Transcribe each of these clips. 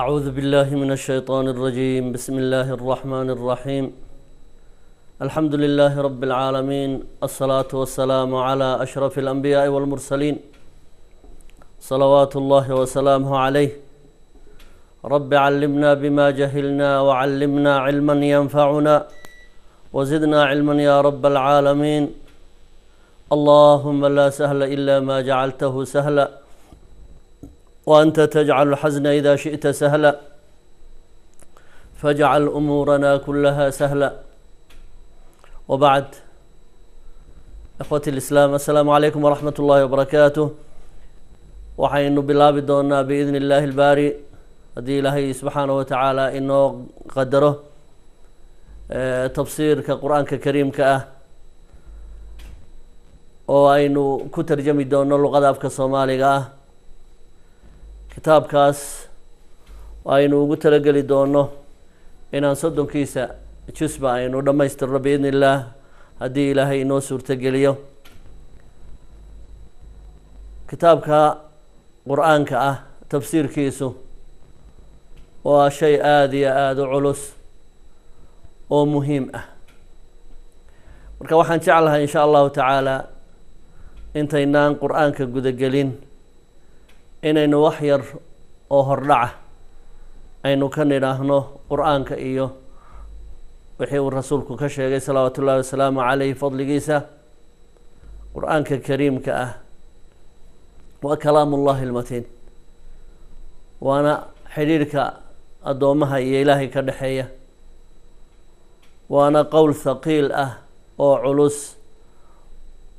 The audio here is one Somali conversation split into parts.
أعوذ بالله من الشيطان الرجيم بسم الله الرحمن الرحيم الحمد لله رب العالمين الصلاة والسلام على أشرف الأنبياء والمرسلين صلوات الله وسلامه عليه رب علمنا بما جهلنا وعلمنا علما ينفعنا وزدنا علما يا رب العالمين اللهم لا سهل إلا ما جعلته سهلا وأنت تجعل الحزن إذا شئت سهلا فاجعل أمورنا كلها سهلا وبعد أخوة الإسلام السلام عليكم ورحمة الله وبركاته وحين بالله دونا بإذن الله الباري هذه الله سبحانه وتعالى إنه قدره آه، تفسير كقرآن ككريم كأه وأين كترجم دون اللغة في الصومالية kitaabkaas aynu ugu talageli doono inaan soddonkiisa jusba aynu dhammaystirno biidni illaah haddii ilaahay inoo suurtageliyo kitaabka qur-aanka ah tafsiirkiisu waa shay aada iyo aada u culus oo muhiim ah marka waxaan jeclahay in allahu tacaala intaynaan qur-aanka gudagelin inaynu wax yar oo hordhaca aynu ka nidhaahno qur-aanka iyo wixii uu rasuulku ka sheegay salawaatu ullahi wasalaamu caleyh fadligiisa qur-aanka kariimka ah waa kalaam ullahi lmatiin waana xidhiirhka addoommaha iyo ilaahay ka dhexeeya waana qowl haqiil ah oo culus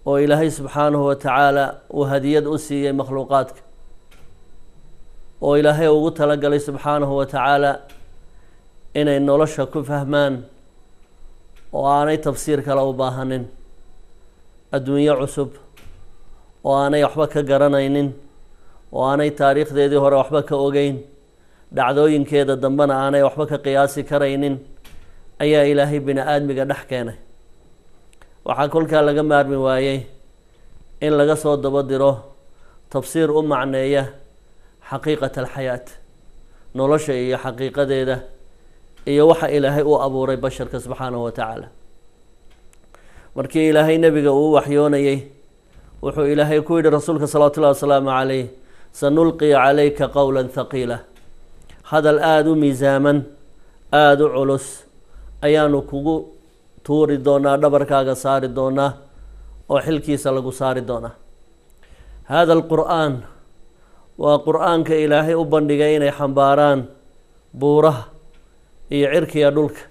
oo ilaahay subxaanahu wa tacaala uu hadiyad u siiyey makhluuqaadka oo ilaahay ugu talagalay subxaanahu wa tacaala inay nolosha ku fahmaan oo aanay tafsiir kale u baahanin adduunyo cusub oo aanay waxba ka garanaynin oo aanay taariikhdeedii hore waxba ka ogeyn dhacdooyinkeeda dambena aanay waxba ka qiyaasi karaynin ayaa ilaahay bini aadmiga dhex keenay waxaa kolkaa laga maarmi waayey in laga soo dabadiro tafsiir u macneeya حقيقة الحياة نولش هي حقيقة ذي ذا هي وحى إلهي وأبو ري بشر سبحانه وتعالى مركي إلهي نبي وحيون يي وحو إلهي كويد رسولك صلى الله وسلم عليه سنلقي عليك قولا ثقيلا هذا الآد مزاما آد علس أيانو كوغو توري دونا دبر كاغا ساري دونا أو حلكي سالغو ساري دونا هذا القرآن waa qur-aanka ilaahay u bandhigay inay xambaaraan buuraha iyo cirkiga dhulka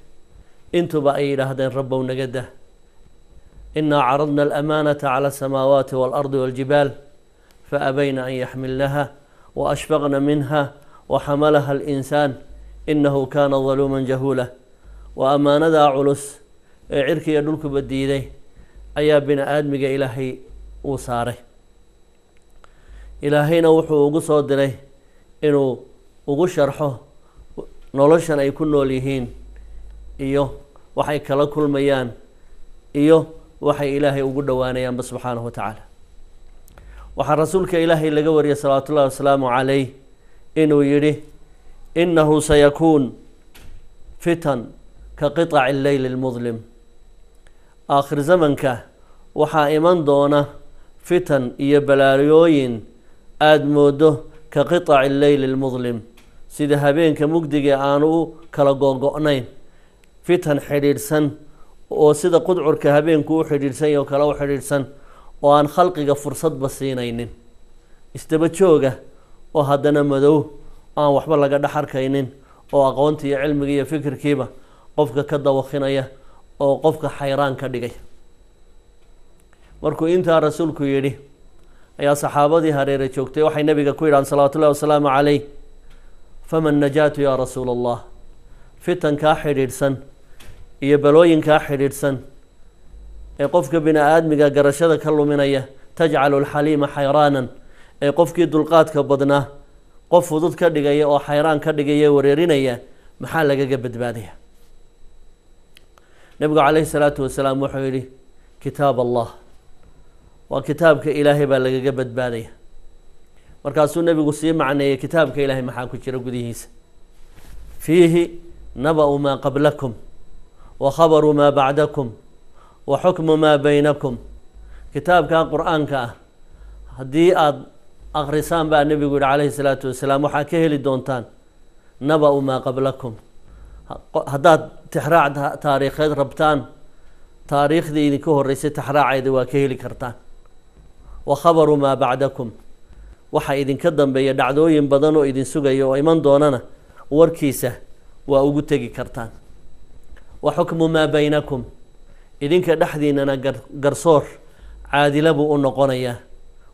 intuba ay yidhaahdeen rabbow nagadah inaa caradna alamaanata cala asamaawaati waalardi waljibaal faabayna an yaxmilnaha waashfaqna minha waxamalaha alinsaan inahu kaana daluuman jahuula waa ammaanadaa culus ee cirkiga dhulkuba diiday ayaa bini aadmiga ilaahay uu saaray إلى هنا وحو أغو صدري إنو أغو شرحو نولوشان يكون نولي هين إيو وحي كلاكو الميان إيو وحي إلهي أغو دوانيان بسبحانه وتعالى وحي رسولك إلهي لغوري صلى الله عليه وسلم عليه إنو يري إنه سيكون فتن كقطع الليل المظلم آخر زمن كه وحا إيمان دونا فتن إيه بلاريوين aada moodo ka qiطaci leyli lmudlim sida habeenka mugdiga aanu u kala googo-nayn fitan xidhiidhsan oo sida qudcurka habeenku u xidhiidhsan iyo kale u xidhiidhsan oo aan khalqiga fursadba siinaynin isdaba jooga oo haddana madow aan waxba laga dhexarkaynin oo aqoontii iyo cilmigii iyo fikirkiiba qofka ka dawakhinaya oo qofka xayraan ka dhigay markuu intaa rasuulku yidhi يا صحابة صحابتي هريرة شوكتي وحي نبي كويل عن صلاة الله وسلامه عليه فمن نجات يا رسول الله فتن كاحر إرسن إيه بلوين كاحر إرسن إيه قفك بنا آدمي قرشادة كلو من أيه تجعل الحليم حيرانا إيه قفك دلقات كبضنا قف ضد كدقة أيه، أو حيران كدقة أيه، وريرين أيه محالك قبد بادية نبقى عليه الصلاة والسلام وحيري كتاب الله وكتابك إلهي بل جبت باري مركز النبي قصي معنى كتابك إلهي محاكو شرق ديهيس فيه نبأ ما قبلكم وخبر ما بعدكم وحكم ما بينكم كتاب كان قرآن كان هدي أغرسان بأن النبي يقول عليه الصلاة والسلام وحاكيه للدونتان نبأ ما قبلكم هداد تحراع تاريخ ربتان تاريخ دي نكوه الرئيسي تحراع دي واكيه لكرتان وخبر ما بعدكم وحا كدن بيا دعدوين بدنو إذن سوغا يو إيمان دونانا واركيسة وأوغتاكي كرتان وحكم ما بينكم إذن كدحدين أنا قرصور عادل أبو النقونية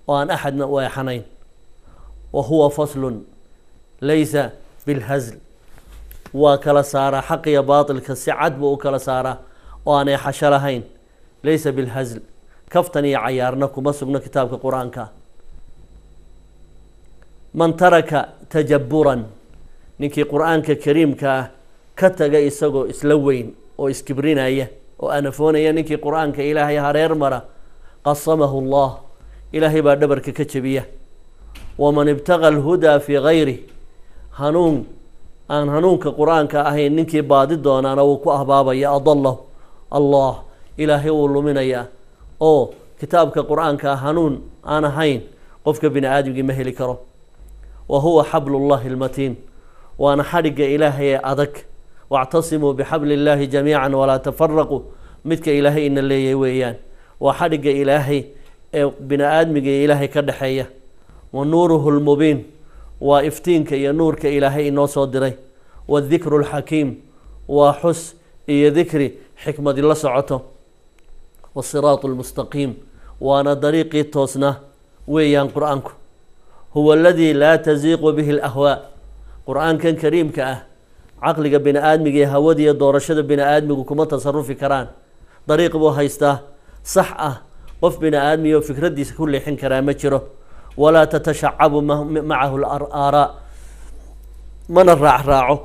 وأن أحد نقوي حنين وهو فصل ليس بالهزل وكلا حقي باطل كسي عدب وكلا وأنا حشرهين ليس بالهزل كفتني عيارنك ومسكنا كتابك قرآنك من ترك تجبرا نكي قرآنك كريمك كتغ إساغو إسلوين أو إسكبرين أيه وأنا فوني أيه، نكي قرآنك إلهي هرير مرة قصمه الله إلهي بعد دبرك كتبية ومن ابتغى الهدى في غيره هنون أن هنون كقرآنك أهي نكي بادد دونان وكو أهبابا أيه، يا أضله الله إلهي ولمن أيه oo kitaabka qur-aanka hanuun aan ahayn qofka bini aadamkii ma heli karo wa huwa xablullahi almatiin waana xadhigga ilaahay ee adag wاctasimuu bixabli illahi jamiican walaa tafaraquu midka ilaahay ina leeyahy weeyaan waa xadhigga ilaahay ee bini aadmiga iyo ilaahay ka dhexeeya wa nuuruhu lmubiin waa iftiinka iyo nuurka ilaahay inoo soo diray wa dikru اlxakiim waa xus iyo dikri xikmadi la socoto والصراط المستقيم وانا طريقي توسنا ويان قرآنك هو الذي لا تزيق به الأهواء قرآن كان كريم كأه عقلك بين آدمك يهودي دورشد بين آدمك وكما تصرفي كران طريق بو هيستا صح أه قف بين آدمي دي كل حين كرامتشره ولا تتشعب معه الآراء من الراع راعه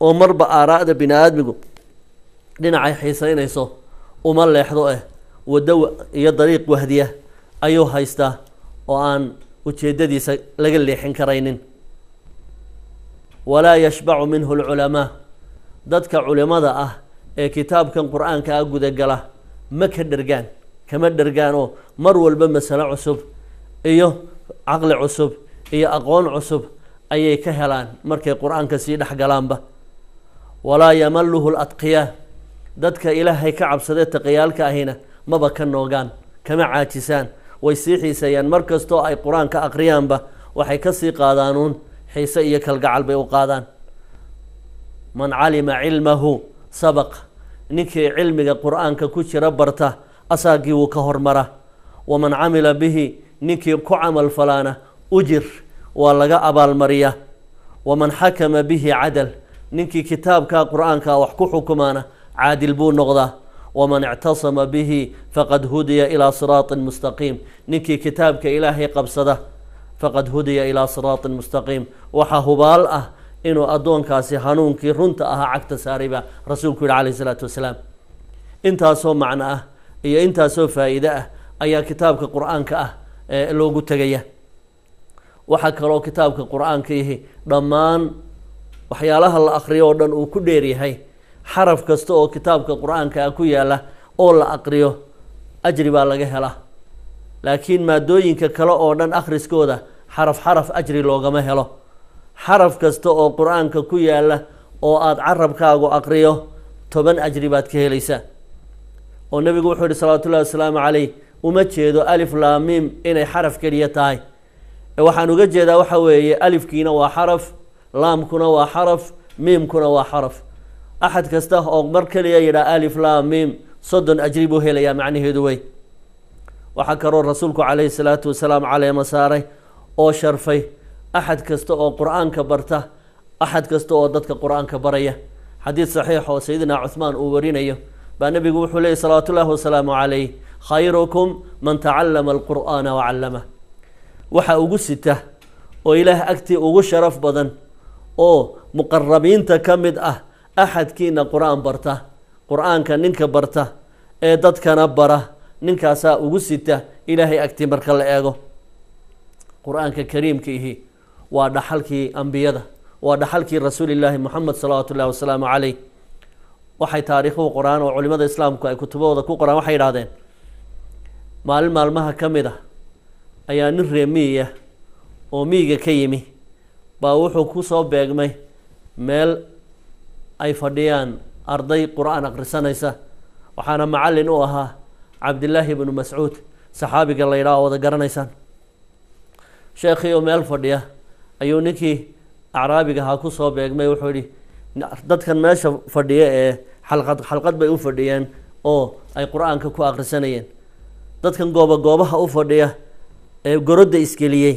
ومر بآراء بين آدمك لنا حيسين يصوه uma leexdo eh waddo iyo dariiq wahdiya ayuu haystaa oo aan ujeeddadiisa laga leexin karaynin walaa yashbacu minhu alculamaa dadka culimada ah ee kitaabkan qur'aanka ah gudagala ma ka dhergaan kama dhergaan oo mar walba masalo cusub iyo caqli cusub iyo aqoon cusub ayay ka helaan markay qur'aanka sii dhex galaanba walaa yamaluhu aladqiyaa dadka ilaahay ka cabsadee taqiyaalka ahina maba ka noogaan kama caajisaan way sii xiiseeyaan mar kastoo ay qur-aan ka aqriyaanba waxay kasii qaadaanuun xiise iyo kalgacal bay u qaadaan man calima cilmahu sabaq ninkii cilmiga qur-aanka ku jira barta asaagii wuu ka hormara waman camila bihi ninkii ku camal falaana ujir waa laga abaalmariya waman xakama bihi cadal ninkii kitaabkaa qur-aankaa wax ku xukumaana caadil buu noqdaa waman ictasama bihi faqad hudiya ilaa siraatin mustaqiim ninkii kitaabka ilaahay qabsada faqad hudiya ilaa siraatin mustaqiim waxaa hubaal ah inuu addoonkaasi hanuunkii runta ahaa cagta saarayba baa rasuulku yihi calayh salaatu wasalaam intaasoo macno ah iyo intaasoo faa'iide ah ayaa kitaabka qur-aanka ah loogu tegaya waxaa kaloo kitaabka qur-aanka ihi dhammaan waxyaalaha la akriyo oo dhan uu ku dheer yahay xaraf kasta oo kitaabka qur-aanka ah ku yaala oo la aqriyo ajri baa laga helaa laakiin maadooyinka kale oo dhan akhriskooda xaraf xaraf ajri loogama helo xaraf kasta oo qur-aanka ku yaala oo aada carabkaagu aqriyo toban ajri baad ka helaysaa oo nebigu wuxuu yihi salawatullahi wasalaamu caleyh uma jeedo alif laamiim inay xaraf keliya tahay ee waxaan uga jeedaa waxa weeye alifkiina waa xaraf laamkuna waa xaraf miimkuna waa xaraf أحد كسته أو مركلي إلى ألف لام ميم صد أجربه هلا يا معني هدوي وحكر الرسولك عليه الصلاة والسلام على مساره أو شرفه أحد كسته أو قرآن كبرته أحد كسته أو ضدك قرآن كبرية حديث صحيح وسيدنا عثمان أورينا يه بنبي يقول عليه الصلاة والسلام وسلام عليه خيركم من تعلم القرآن وعلمه وحا أغسته وإله أكتي أغو شرف بدن أو مقربين تكمد أه axadkiina qur-aan barta qur-aanka ninka barta ee dadkana bara ninkaasaa ugu sita ilaahay agti marka la eego qur-aanka kariimkiihi waa dhaxalkii ambiyada waa dhaxalkii rasuulilaahi moxamed salawaatu ullahi wasalaamu caleyh waxay taariikhuhu qoraan oo culimada islaamku ay kutubahooda ku qoraan waxay idhahdeen maalin maalmaha ka mid ah ayaa nin ree miyiah oo miyiga ka yimi baa wuxuu ku soo beegmay meel ay fadhiyaan arday qur'aan akhrisanaysa waxaana macallin u ahaa cabdillaahi ibnu mascuud saxaabiga la yidhaha wada garanaysaan sheekhii oo meel fadhiya ayuu ninkii acraabiga ahaa ku soo beegmay wuxuu yidhi dadkan meesha fadhiya ee xalqad xalqad bay u fadhiyeen oo ay qur-aanka ku akhrisanayeen dadkan gooba goobaha u fadhiya ee gorodda isgeliyey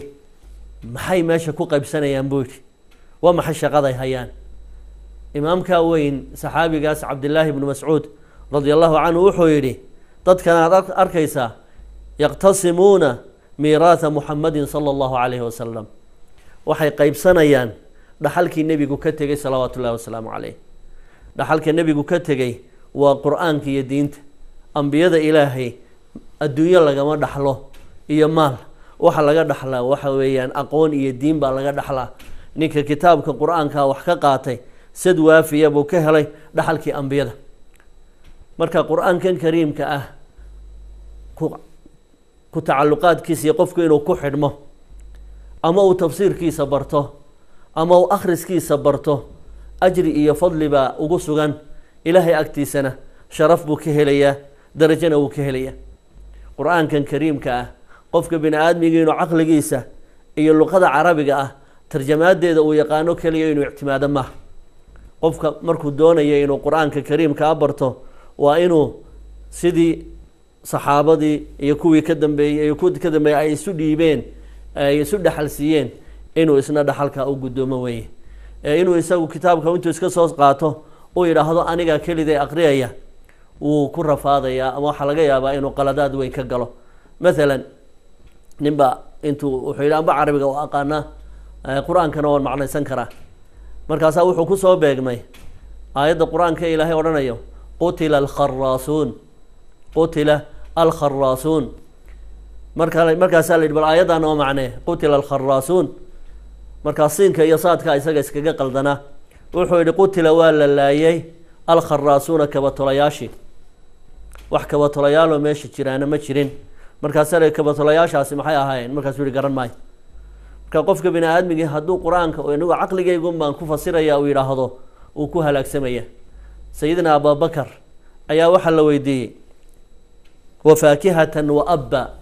maxay meesha ku qaybsanayaan buu yidhi waa maxay shaqaday hayaan imaamkaa weyn saxaabigaas cabdillaahi ibnu mascuud radia allahu canhu wuxuu yidhi dadkanaad arkaysaa yaqtasimuuna miiraatha muxamadin sala allahu calayhi wasalam waxay qaybsanayaan dhaxalkii nebigu ka tegey salawaatu ullahi wasalaamu caleyh dhaxalka nebigu ka tegey waa qur-aanka iyo diinta ambiyada ilaahay adduunyo lagama dhaxlo iyo maal waxa laga dhaxlaa waxa weeyaan aqoon iyo diin baa laga dhaxlaa ninka kitaabka qur-aankaa wax ka qaatay sad waafiya buu ka helay dhaxalkii ambiyada marka qur-aankan kariimka ah ku tacalluqaadkiisiiyo qofku inuu ku xidhmo ama uu tafsiirkiisa barto ama uu akhriskiisa barto ajri iyo fadli baa ugu sugan ilaahay agtiisana sharaf buu ka helayaa darajana wuu ka helayaa qur-aankan kariimka ah qofka bini aadmiga inuu caqligiisa iyo luqada carabiga ah tarjamaadeeda uu yaqaano keliya inuu ictimaado maaha qofka markuu doonaya inuu qur-aanka kariimkaa barto waa inuu sidii saxaabadii iyo kuwii ka dambeeyey iyo kuwii ka dambeeyey ay isu dhiibeen ay isu dhexal siiyeen inuu isna dhexalka u guddoomo weeye inuu isagu kitaabka intuu iska soo qaato uu yidhaahdo anigaa keliday akriyaya wuu ku rafaadayaa ama waxaa laga yaabaa inuu qaladaad weyn ka galo maalan ninba intuu wuxuu yidhi anba carabiga u aqaanaa qur-aankana waan macnaysan karaa markaasaa wuxuu kusoo beegmay aayadda qur-aanka ee ilaahay odhanayo qutila alkharaasuun qutila alkharaasuun markaa markaasaa la yidhi bal aayaddan oo macnee qutila alkharaasuun markaa siinka iyo saadka isaga iskaga qaldana wuxuu yidhi qutila waa la laayay alkharaasuuna kabatolayaashii wax kabatolayaaloo meesha jiraana ma jirin markaasaa la kabatolayaashaasi maxay ahaayeen markaasuu yihi garan maayo marka qofka bini aadmigii hadduu qur-aanka inagu caqligaygun baan ku fasiraya uu yidhaahdo uu ku halaagsamaya sayidina abubakar ayaa waxaa la weydiiyey wa faakihatan wa abba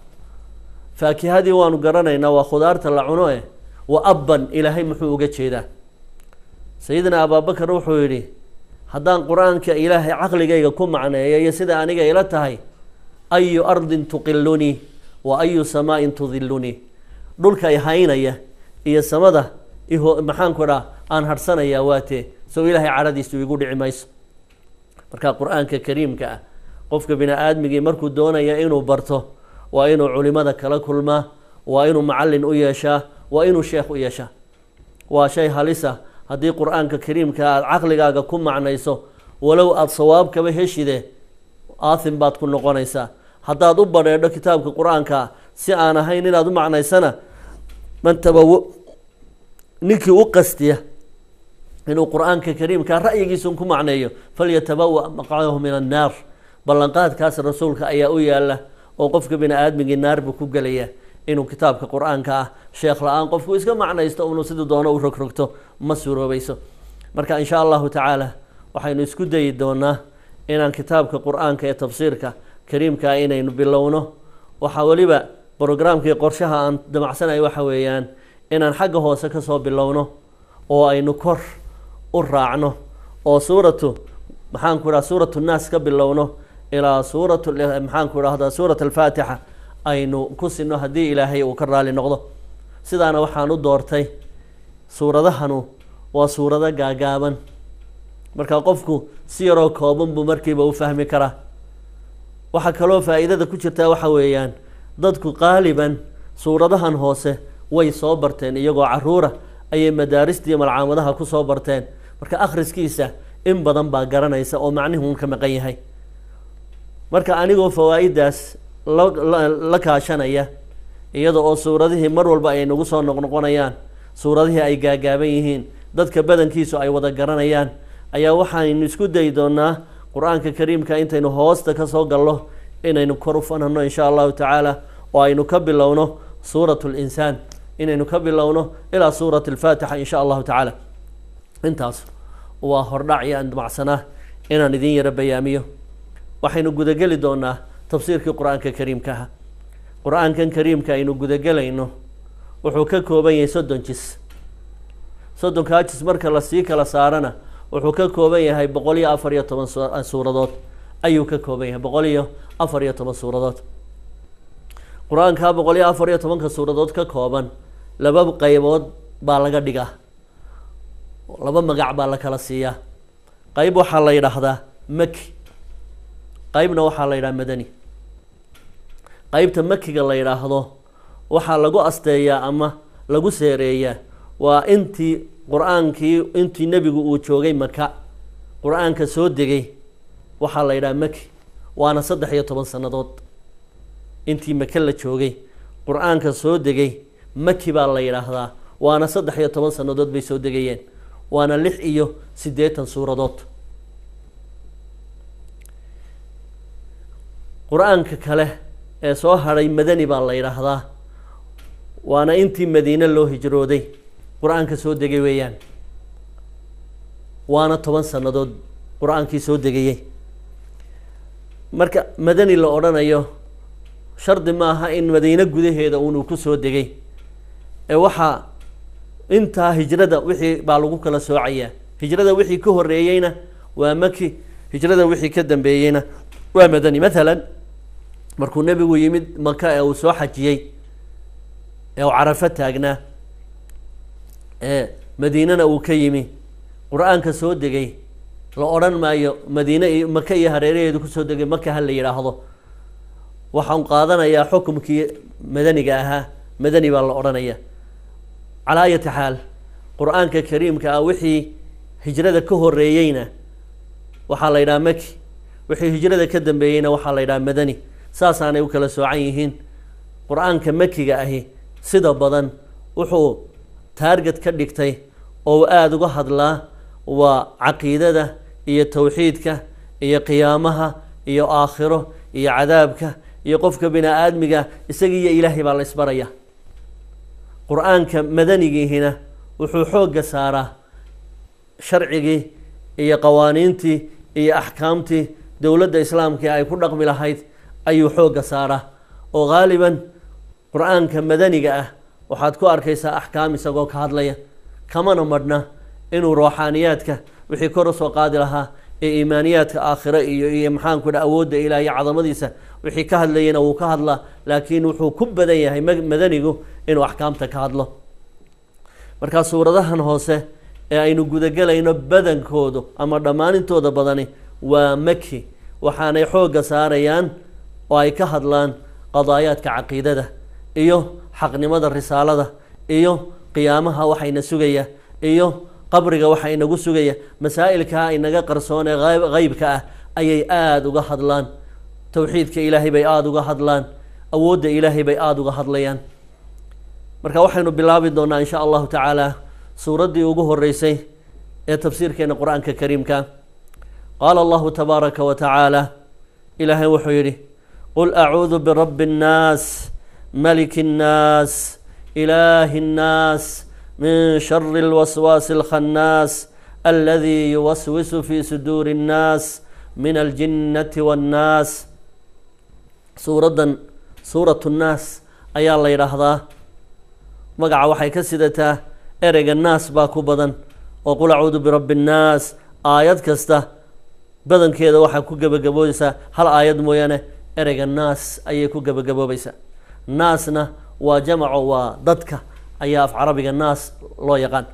faakihadii waanu garanaynaa waa khudaarta la cuno eh wa abban ilaahay muxuu uga jeedaa sayidina abubakar wuxuu yidhi haddaan qur-aanka ilaahay caqligayga ku macneeyo iyo sida aniga ila tahay ayu ardin tuqilunii wa ayu samaain tudilunii dhulka i haynaya iyo samada maxaanku dhaa aan harhsanayaa waatee sow ilaahay caradiisu igu dhici mayso marka qur-aanka kariimka ah qofka bini aadmigii markuu doonaya inuu barto waa inuu culimada kala kulmaa waa inuu macallin u yeeshaa waa inuu sheekh u yeeshaa waa shay halisa haddii qur-aanka kariimka aada caqligaaga ku macnayso walow aada sawaabkaba heshide aathim baad ku noqonaysaa haddaad u badheedho kitaabka qur-aankaa si aan ahayn inaad u macnaysana من تبو نكي وقستيه إنه القرآن ككريم كان رأي جيسون كم عنايو فليتبوأ مقعده من النار بلنقاد كاس الرسول كأي أويا له وقفك بين آدم من النار بكوك قليا إنه كتاب كقرآن كا شيخ الآن قفك إسكا معنى يستأمنو سيدو دونا وروك روكتو مسورو بيسو مركا إن شاء الله تعالى وحينو إسكو دي دونا إنان كتاب كقرآن كا تفسير كا كريم كا إنا إنو بلونو وحاولي brograamkii qorshaha aan damacsanay waxa weeyaan inaan xagga hoose ka soo bilowno oo aynu kor u raacno oo suuratu maxaanku idhaha suuratu nnaas ka bilowno ilaa suurat maxaanku idhahda suurat alfaatixa aynu ku sinno haddii ilaahay uu ka raali noqdo sidaana waxaan u doortay suuradahanu waa suurado gaagaaban marka qofku si yaroo kooban buu markiiba u fahmi karaa waxaa kaloo faa'iidada ku jirtaa waxa weeyaan dadku qaaliban suuradahan hoose way soo barteen iyagoo caruura ayay madaaristii malcaamadaha ku soo barteen marka akhriskiisa in badan baa garanaysa oo macnihuun ka maqan yahay marka anigoo fawaa'idaas la la kaashanaya iyada oo suuradihii mar walba ay nagu soo noqnoqonayaan suuradihii ay gaagaaban yihiin dadka badankiisu ay wada garanayaan ayaa waxaaynu isku day doonaa qur-aanka kariimka intaynu hoosta ka soo gallo inaynu kor u fanhano insha allahu tacaala oo aynu ka bilowno suurat linsaan inaynu ka bilowno ilaa suurat alfaatixa insha allahu tacaala intaas waa hordhac iyo andamacsanaa inaan idin yara bayaamiyo waxaynu gudageli doonaa tafsiirkii qur-aanka kariimka ah qur-aankan kariimka aynu gudagelayno wuxuu ka kooban yahay soddon jis soddonkaa jis marka lasii kala saarana wuxuu ka kooban yahay boqol iyo afar iyo toban suuradood ayuu ka kooban yahay boqol iyo afar iyo toban suuradood qur aankaa boqol iyo afar iyo tobanka suuradood ka kooban laba qaybood baa laga dhigaa laba magac baa la kala siiyaa qayb waxaa la yidhaahdaa maki qaybna waxaa la yidhaha madani qaybta makiga la yidhaahdo waxaa lagu asteeyaa ama lagu seereeyaa waa intii qur-aankii intii nebigu uu joogay maka qur-aanka soo degay waxaa la yidhaha maki waana saddex iyo toban sannadood intii maka la joogay qur-aanka soo degay maki baa la yidhaahdaa waana saddex iyo toban sannadood bay soo degayeen waana lix iyo siddeetan suuradood qur-aanka kale ee soo hadhay madani baa la yidhaahdaa waana intii madiine loo hijrooday qur-aanka soo degay weeyaan waana toban sannadood qur-aankii soo degayay marka madani la odhanayo shardi ma aha in madiine gudaheeda uunuu kusoo degay ee waxaa intaa hijrada wixii baa lagu kala soocayaa hijrada wixii ka horeeyeyna waa maki hijrada wixii ka dambeeyeyna waa madani mathalan markuu nebigu yimid maka ee uu soo xajiyey ee uu carafo taagnaa ee madiinana uu ka yimi qur-aanka soo degay la odhan maayo madiine iyo maka iyo hareeraheedu kusoo degay maka ha la yidhaahdo waxaan qaadanayaa xukumkii madaniga ahaa madani baa la odhanaya calaa ayati xaal qur-aanka kariimka ah wixii hijrada ka horeeyeyna waxaa la yidhaha maki wixii hijrada ka dambeeyeyna waxaa la yidhaha madani saasaanay u kala soocan yihiin qur-aanka makiga ahi sida badan wuxuu taarget ka dhigtay oo aada uga hadlaa waa caqiidada iyo towxiidka iyo qiyaamaha iyo aakhiro iyo cadaabka iyo qofka bini aadmiga isaga iyo ilaahay baa la isbaraya qur-aanka madanigiihina wuxuu xoogga saaraa sharcigii iyo qawaaniintii iyo axkaamtii dowladda islaamka ay ku dhaqmi lahayd ayuu xoogga saaraa oo qaaliban qur-aanka madaniga ah waxaad ku arkaysaa axkaam isagoo ka hadlaya kamana madhna inuu ruuxaaniyaadka وحي كورس وقادرها إيه إيمانيات آخرة يمحان إيه إيه كل أود إلى عظم ديسة وحي كهد لينا وكهد له لكن وحو كب دي هاي مدنيقو إنو أحكام تكهد له مركز سورة دهن هوسة إنو قدقل إنو بدن كودو أما دمان انتو ده بدني ومكي وحاني حوق ساريان وآي كهد لان قضايات كعقيدة ده إيو حق نمد الرسالة ده إيو قيامها وحي نسوغيه إيو qabriga waxaa inagu sugaya masaa'ilkaa inaga qarsoon ee haybka ah ayay aada uga hadlaan towxiidka ilaahay bay aada uga hadlaan awoodda ilaahay bay aada uga hadlayaan marka waxaynu bilaabi doonaa insha allahu tacaala suuraddii ugu horeysay ee tafsiirkeena qur-aanka kariimka qaala allahu tabaaraka wa tacaala ilaahay wuxuu yidhi qul acuudu birabbi annaas maliki annaas ilaahi annaas من شر الوسواس الخناس الذي يوسوس في صدور الناس من الجنة والناس سورة سورة الناس أيا الله يرهضاه مقع وحي كسدته إرق الناس باكو بدن وقل أعوذ برب الناس آيات كسته بدن كيدا وحي كو قبقبويسا هل آيات مويانه إرق الناس أي كو قبقبويسا ناسنا وجمعوا وددك ayaa af carabiga naas loo yaqaan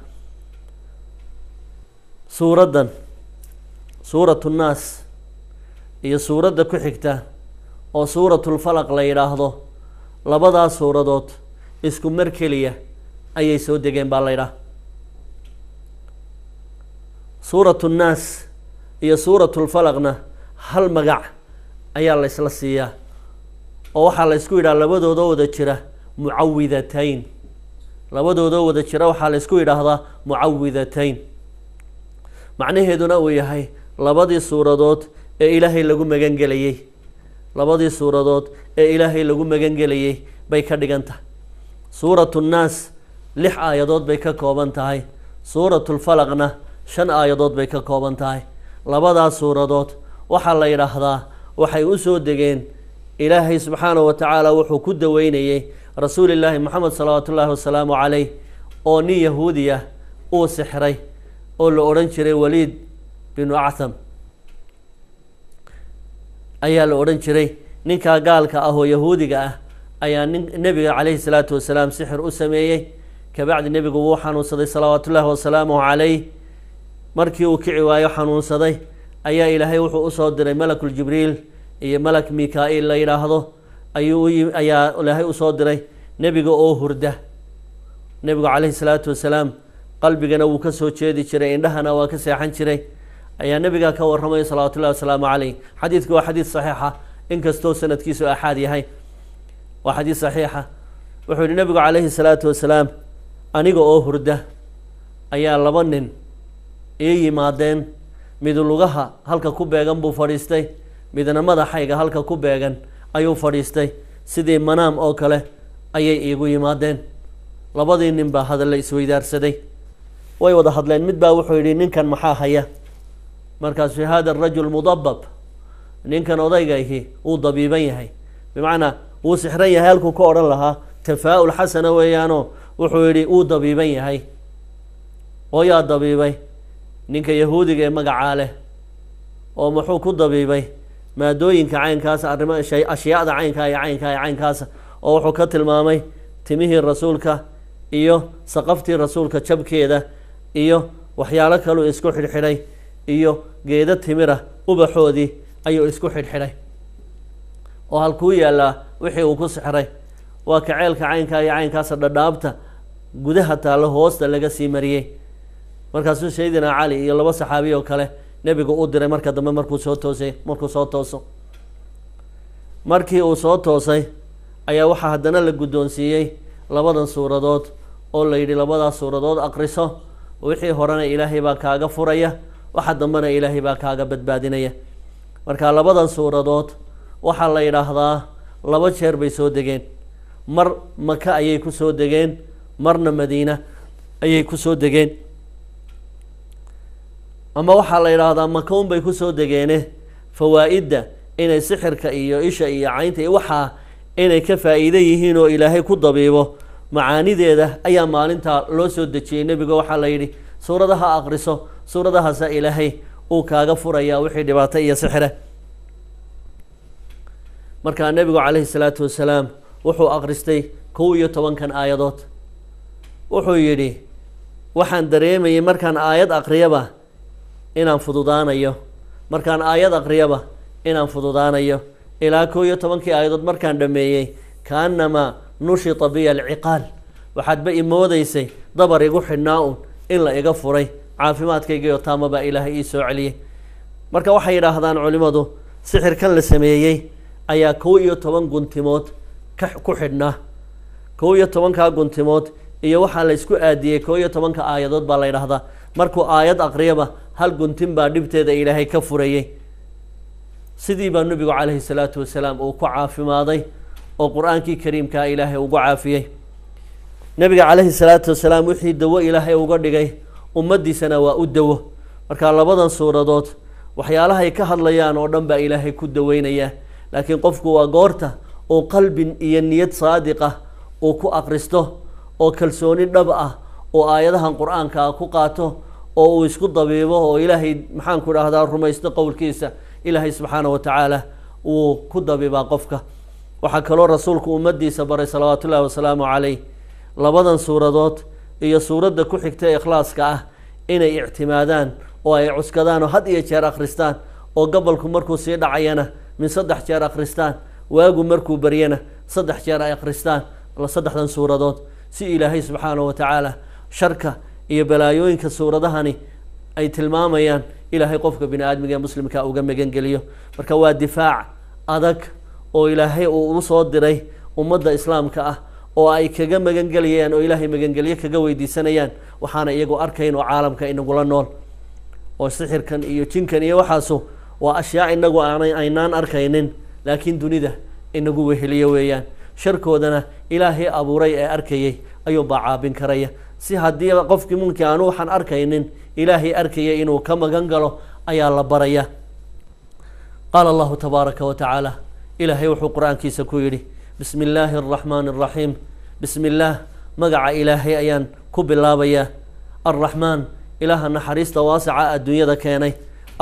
suuraddan suuratu nnaas iyo suuradda ku xigta oo suuratulfalaq la yidhaahdo labadaas suuradood isku mar keliya ayay soo degeen baa la yidhaah suuratu nnaas iyo suuratulfalaqna hal magac ayaa la isla siiyaa oo waxaa laysku isku yidhaha labadoodoo wada jira mucawidatayn labadoodoo wada jira waxaa laysku yidhaahdaa mucawidatayn macnaheeduna uu yahay labadii suuradood ee ilaahay lagu magangelayey labadii suuradood ee ilaahay lagu magangelayey bay ka dhigan tahay suuratu nnaas lix aayadood bay ka kooban tahay suuratulfalaqna shan aayadood bay ka kooban tahay labadaas suuradood waxaa la yidhaahdaa waxay u soo degeen ilaahay subxaanahu wa tacaala wuxuu ku daweynayay rasuuli llaahi moxamed salawaatu ullaahi wasalaamu calayh oo nin yahuudiya uu sixray oo la odhan jiray waliid binu acham ayaa la odhan jiray ninkaa gaalka ah oo yahuudiga ah ayaa ni nebiga calayhi salaatu wasalaam sixir u sameeyey kabacdi nebigu wuu xanuunsaday salawaatu ullaahi calayh markii uu kici waayo xanuunsaday ayaa ilaahay wuxuu usoo diray malakul iyo malak mika-iil la yidhaahdo ayuu ayaa ilaahay usoo diray nebiga oo hurda nebigu calayhi salaatu wasalaam qalbigana wuu ka soo jeedi jiray indhahana waa ka seexan jiray ayaa nebigaa ka warramaya salawatullahi ullahi wasalaamu caleyh xadiidku waa xadiid saxiixa inkastoo sanadkiisu axaad yahay waa xadiid saxiixa wuxuu yihi nebigu calayhi salaatu wasalaam aniga oo hurda ayaa laba nin ii yimaadeen mid lugaha halka ku beegan buu fadhiistay midna madaxayga halka ku beegan ayuu fadhiistay sidii manaam oo kale ayay iigu yimaadeen labadii nin baa hadalla isweydaarsaday way wada hadleen mid baa wuxuu yidhi ninkan maxaa haya markaasuu hada arajul mudabab ninkan odaygaihi wuu dabiiban yahay bimacnaa wuu sixran yahay halkuu ka odhan lahaa tafaa'ul xasana weeyaano wuxuu yidhi wuu dabiiban yahay oo yaa dabiibay ninka yahuudiga ee magacaa leh oo muxuu ku dabiibay maadooyinka caynkaasa arrima ashyaada caynkaa iyo caynkaa iyo caynkaasa oo wuxuu ka tilmaamay timihii rasuulka iyo saqaftii rasuulka jabkeeda iyo waxyaalo kaluu isku xidhxidhay iyo geeda timira ubaxoodii ayuu isku xidhxidhay oo halkuu yaallaa wixii uu ku sixray waa kaceelka caynkaa iyo caynkaasa dhadhaabta gudaha taallo hoosta laga sii mariyey markaasuu sayidina cali iyo laba saxaabiy oo kale nebigu uu diray marka dambe markuu soo toosay markuu soo tooso markii uu soo toosay ayaa waxaa haddana la guddoonsiiyey labadan suuradood oo la yidhi labadaas suuradood aqriso wixii horena ilaahay baa kaaga furaya waxa dambena ilaahay baa kaaga badbaadinaya marka labadan suuradood waxaa la yidhaahdaa laba jeer bay soo degeen mar maka ayay ku soo degeen marna madiina ayay ku soo degeen ama waxaa la yidhaahdaa makown bay kusoo degeene fawaa'idda inay sixirka iyo isha iyo caynta iyo waxaa inay ka faa'iido yihiin oo ilaahay ku dabiibo macaanideeda ayaa maalintaa loo soo dejiyey nebiga waxaa la yidhi suuradaha aqriso suuradahaasa ilaahay uu kaaga furayaa wixii dhibaato iyo sixire markaa nebigu calayhi salaatu wasalaam wuxuu akristay kow iyo tobankan aayadood wuxuu yidhi waxaan dareemayay markaan aayad aqriyaba inaan fududaanayo markaan aayad aqriyaba inaan fududaanayo ilaa koo iyo tobankii aayadood markaan dhammeeyey kaanamaa nushita biya alciqaal waxaadba imoodaysay dabar igu xidhnaa un in la iga furay caafimaadkaygiiyo taama baa ilaahay ii soo celiyey marka waxay yidhaahdaan culimmadu sixirkan la sameeyey ayaa kow iyo toban guntimood ka ku xidhnaa kow iyo tobankaa guntimood iyo waxaa la isku aadiyey kow iyo tobanka aayadood baa la yidhaahdaa markuu aayad aqriyaba hal guntin baa dhibteeda ilaahay ka furayay sidii baa nebigu calayhi salaatu wasalaam uu ku caafimaaday oo qur-aankii kariimkaa ah ilaahay ugu caafiyey nebiga calayhi salaatu wasalaam wixii dawo ilaahay uga dhigay ummaddiisana waa u dawo markaa labadan suuradood waxyaalahay ka hadlayaan oo dhan baa ilaahay ku daweynayaa laakiin qofku waa goorta uu qalbin iyo niyad saadiq ah uu ku aqristo oo kalsooni dhab ah oo aayadahan qur-aanka ah ku qaato oo uu isku dabiibo oo ilaahay maxaanku idhaahdaa rumaysto qowlkiisa ilaahay subxaana wa tacaala wuu ku dabiibaa qofka waxaa kaloo rasuulku ummaddiisa baray salawaatullahi wasalaamu calayh labadan suuradood iyo suuradda ku xigta ee ikhlaaska ah inay ictimaadaan oo ay cuskadaan oo had iyo jeer akhristaan oo gobolku markuu sii dhacayana min saddex jeer akhristaan waagu markuu baryana saddex jeer ay akhristaan saddexdan suuradood si ilaahay subxaana wa tacaala sharka iyo balaayooyinka suuradahani ay tilmaamayaan ilaahay qofka bini aadmiga ee muslimka uga magangeliyo marka waa difaac adag oo ilaahay uu u soo diray ummadda islaamka ah oo ay kaga magangeliyaan oo ilaahay magangelyo kaga weydiisanayaan waxaana iyagu arkayn oo caalamka inagula nool oo sixirkan iyo jinkan iyo waxaasu waa ashyaa inagu aanay aynaan arkaynin laakiin dunida inagu weheliyo weeyaan sharkoodana ilaahay abuuray ee arkayay ayuunbaa caabin karaya si haddiiba qofkii munkii aan uuxan arkaynin ilaahay arkaya inuu ka magan galo ayaa la baraya qaala allahu tabaaraka wa tacaala ilaahay wuxuu qur-aankiisa ku yidhi bismi illaahi araxmaani araxiim bismi illaah magaca ilaahay ayaan ku bilaabayaa arraxmaan ilaaha naxariista waasaca adduunyada keenay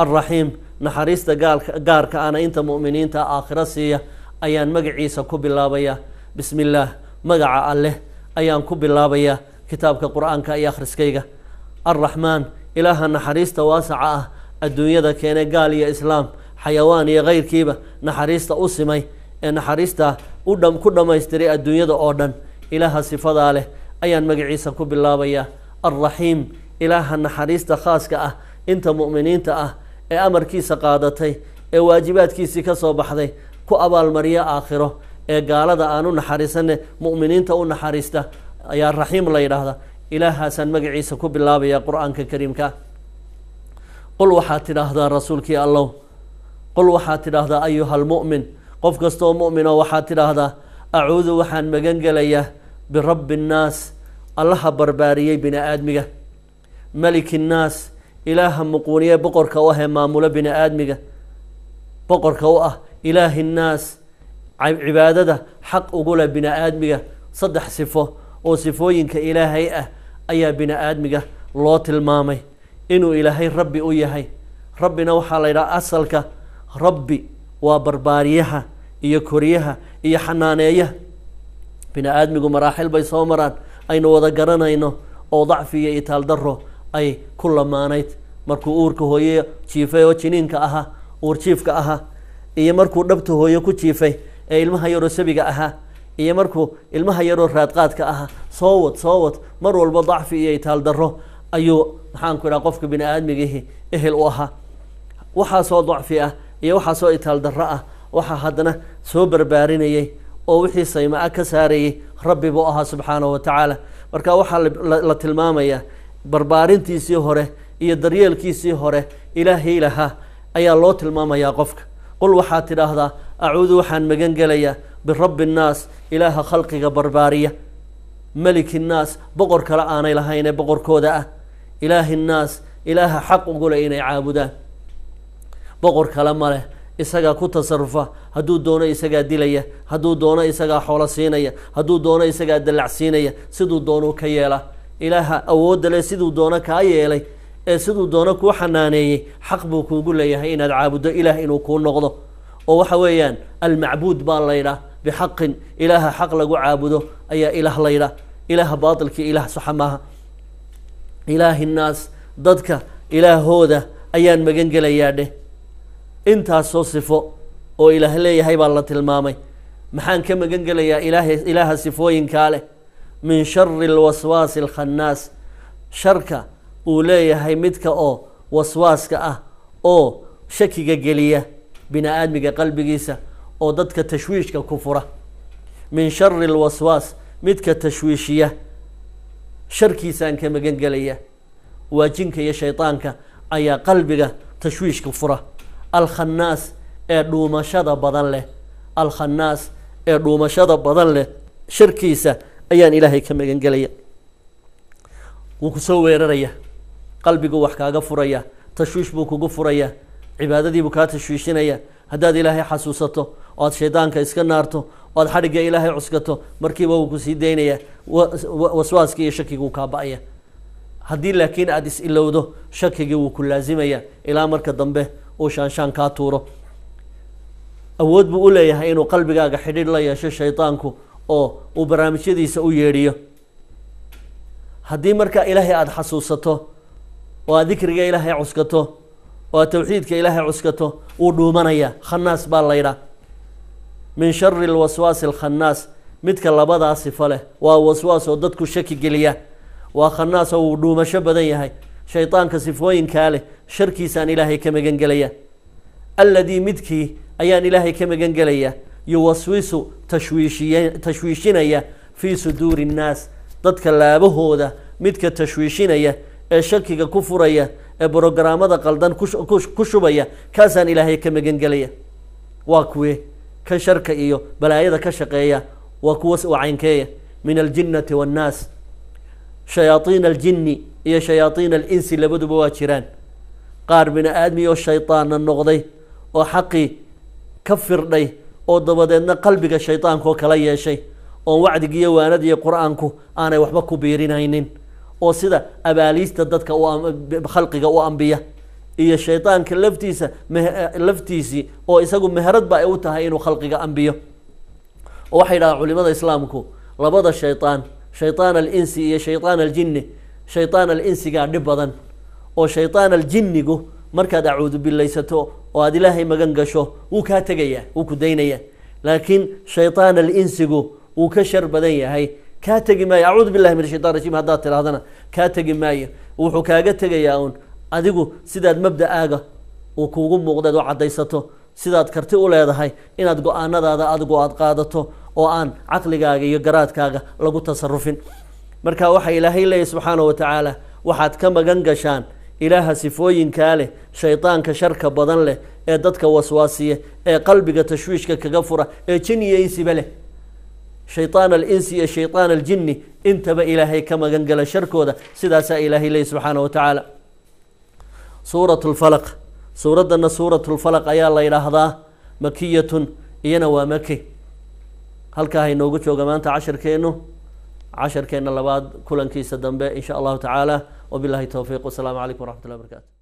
arraxiim naxariista gaalka gaarka ana inta mu'miniinta aakhiro siiya ayaan magaciisa ku bilaabayaa bismi illaah magaca alleh ayaan ku bilaabayaa kitaabka qur-aanka iyo akhriskayga alraxmaan ilaaha naxariista waasaca ah adduunyada keenay gaal iyo islaam xayawaan iyo kayrkiiba naxariista u simay ee naxariista udha ku dhammaystiray adduunyada oo dhan ilaaha sifadaa leh ayaan magaciisa ku bilaabayaa alraxiim ilaaha naxariista khaaska ah inta mu'miniinta ah ee amarkiisa qaadatay ee waajibaadkiisii ka soo baxday ku abaalmariya aakhiro ee gaalada aan u naxariisanne mu'miniinta u naxariista ayaa raxiim la yidhaahdaa ilaahaasaan magaciisa ku bilaabaya qur-aanka kariimka qul waxaad tidhaahdaa rasuulkii allow qul waxaad tidhaahdaa ayuhalmu'min qof kastaoo mu'mino waxaad tidhaahdaa acuudu waxaan magan gelayaa birabbi innaas allaha barbaariyey bini aadmiga maliki nnaas ilaaha muquuniye boqorka u ah ee maamulo bini aadmiga boqorka u ah ilaahi nnaas cibaadada xaq ugu leh bini aadmiga saddex sifo oo sifooyinka ilaahay ah ayaa bini aadmiga loo tilmaamay inuu ilaahay rabbi u yahay rabbina waxaa la yidhaha asalka rabbi waa barbaariyaha iyo koriyaha iyo xanaaneeyaha bini aadmigu maraaxil bay soo maraan aynu wada garanayno oo dacfi iyo itaal daro ay ku lamaanayd markuu uurka hooye jiifay oo jiniinka ahaa uurjiifka ahaa iyo markuu dhabta hooye ku jiifay ee ilmaha yaro ahaa iyo markuu ilmaha yaroo raadqaadka ah soo wad soo wad mar walba dacfi iyo itaaldarro daro ayuu maxaanku idhaha qofka bini aadmigihii ehel u ahaa waxaasoo dacfi ah iyo waxaasoo itaal darro ah waxaa haddana soo barbaarinayay oo wixii sayma-a ah ka saarayay rabbi buu ahaa subxaanahu wa tacaala marka waxaa la tilmaamayaa barbaarintiisii hore iyo daryeelkiisii hore ilaahii lahaa ayaa loo tilmaamayaa qofka qul waxaad tidhaahdaa acuudu waxaan magan gelayaa birabbi innaas ilaaha khalqiga barbaariya meliki innaas boqor kale aanay lahayne boqorkooda ah ilaahi innaas ilaaha xaq ugu leh inay caabudaan boqor kale ma leh isagaa ku tasarufa hadduu doono isagaa dilaya hadduu doono isagaa xoolo siinaya hadduu doono isagaa dallac siinaya siduu doonuu ka yeela ilaaha awoodda leh siduu doono kaa yeelay ee siduu doono kuu xanaaneeyey xaq buu kuugu leeyahay inaad caabuddo ilaah inuu kuu noqdo oo waxa weeyaan almacbuud baa laydhaah بحق إله حق لقو عابده أي إله ليلة إله كي إله سحمها إله الناس ضدك إله هودة أيان مجنجل ياده أنت صوصفو أو إله ليه هاي بالله تلمامي محان كم مجنجل يا إله إله صفوين كاله من شر الوسواس الخناس شركة أولي هاي متك أو وسواسك أه أو شكي جليه بناء آدمك قلبك إيسا oo dadka tashwiishka ku fura min shari lwaswaas midka tashwiishiya sharkiisaan ka magangelaya gelaya waa jinka iyo shaydaanka ayaa qalbiga tashwiishka fura alkhannaas ee dhuumashada badan leh alkhannaas ee dhuumashada badan leh sharkiisa ayaan ilaahay ka magan gelaya wuu ku soo weeraraya qalbiguu wax kaaga furaya tashwiish buu kugu furaya cibaadadiibuu kaa tashwiishinaya haddaad ilaahay xasuusato oo oad shaydaanka iska naarto oad xadhigga ilaahay cusgato markiiba wuu kusii daynayaa waswaaskii iyo shakiguu kaa ba-aya haddii laakiin aada is ilowdo shakigii wuu ku laazimaya ilaa marka dambe uu shaanshaan kaa tuuro awood buu u leeyahay inuu qalbigaaga xidhiidh la yeesho shaydaanku oo uu barnaamijyadiisa u yeedhiyo haddii marka ilaahay aada xasuusato oo aad dikriga ilaahay cuskato وتوحيد كإله عسكته ودومانيا خناس بالليرة من شر الوسواس الخناس مدك لبدا صفله ووسواس وددك الشكي قليا وخناس ودوم شبدن هاي شيطان كصفوين كاله شركي سان إلهي كما جنجلية الذي مدكي أيان إلهي كما جنجلية يوسوس تشويشين تشويشينيا في صدور الناس ضدك لابهودا مدك تشويشينيا الشك كفرية ee brogaraamada qaldan ku shubaya kaasaan ilaahay ka magangelaya waa kuwe kan sharka iyo balaayada ka shaqeeya waa kuwas u caynkeeya min aljinnati waannaas shayaaiina aljinni iyo shayaaiina alinsi labaduba waa jiraan qaar bini aadmi oo shaydaanna noqday oo xaqii ka firdhay oo dabadeedna qalbiga shaydaankaoo kala yeeshay oon wacdigiiyo waanadiiyo qur-aanku aanay waxba ku biirinaynin oo sida abaaliista dadka khalqiga u ambiya iyo shaydaanka laftiisa eh, laftiisii oo isagu meheradba ay u tahay inuu khalqiga ambiyo oo waxay yidhahdaan culimada islaamku labada shaydaan shaydaan alinsi iyo shaydaan aljinni shaydaan alinsigaa dhib badan oo shaydaan aljinnigu markaad acuudu bilaysato oo aada ilaahay magan gasho wuu kaa tegayaa wuu ku daynayaa laakiin shaydaan alinsigu wuu ka shar badan yahay kaa tegi maayo acuudu billahi min ashaytan rajiim haddaad tidhahdana kaa tegi maayo wuxuu kaaga tegayaa uun adigu sidaad mabda-aaga uu kuugu muuqdeed oo caddaysato sidaad karti u leedahay inaad go-aanadaada adigu aada qaadato oo aan caqligaaga iyo garaadkaaga lagu tasarufin marka waxaa ilaahay leeyahy subxaana wa tacaala waxaad ka magan gashaan ilaaha sifooyinkaa leh shaydaanka sharka badan leh ee dadka waswaasiya ee qalbiga tashwiishka kaga fura ee jiniyeysiba leh شيطان الإنس يا شيطان الجن انتبه إلهي كما قنقل سيدا سا إلهي لي سبحانه وتعالى سورة الفلق سورة أن سورة الفلق أيا الله هذا مكية ينوى مكي هل كاهي نوغو قمانت عشر كينو عشر كينا لبعض كلا كيس الدنباء إن شاء الله تعالى وبالله التوفيق والسلام عليكم ورحمة الله وبركاته